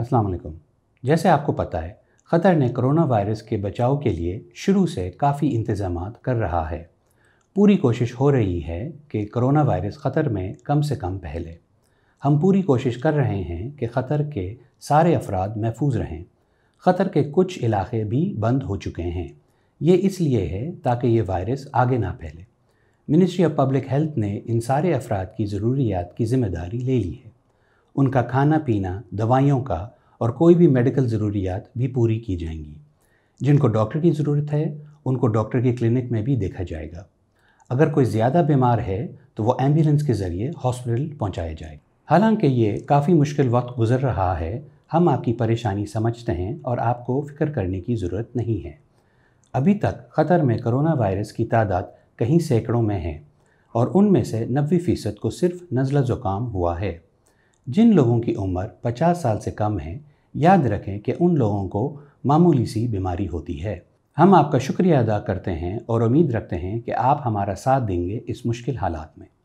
السلام علیکم جیسے آپ کو پتہ ہے قطر نے کرونا وائرس کے بچاؤ کے لیے شروع سے کافی انتظامات کر رہا ہے پوری کوشش ہو رہی ہے کہ کرونا وائرس خطر میں کم سے کم پھیلے ہم پوری کوشش کر رہے ہیں کہ قطر کے سارے افراد محفوظ رہیں قطر کے کچھ علاقے بھی بند ہو چکے ہیں یہ اس لیے ہے تاکہ یہ وائرس آگے نہ پھیلے منسٹری آف پبلک ہیلتھ نے ان سارے افراد کی ضروریات کی ذمہ داری لے لی ہے ان کا کھانا پینا دوائیوں کا اور کوئی بھی میڈیکل ضروریات بھی پوری کی جائیں گی جن کو ڈاکٹر کی ضرورت ہے ان کو ڈاکٹر کی کلینک میں بھی دیکھا جائے گا اگر کوئی زیادہ بیمار ہے تو وہ ایمبولینس کے ذریعے ہاسپٹل پہنچایا جائے حالانکہ یہ کافی مشکل وقت گزر رہا ہے ہم آپ کی پریشانی سمجھتے ہیں اور آپ کو فکر کرنے کی ضرورت نہیں ہے ابھی تک قطر میں کرونا وائرس کی تعداد کہیں سینکڑوں میں ہے اور ان میں سے نوے فیصد کو صرف نزلہ زکام ہوا ہے جن لوگوں کی عمر پچاس سال سے کم ہے یاد رکھیں کہ ان لوگوں کو معمولی سی بیماری ہوتی ہے ہم آپ کا شکریہ ادا کرتے ہیں اور امید رکھتے ہیں کہ آپ ہمارا ساتھ دیں گے اس مشکل حالات میں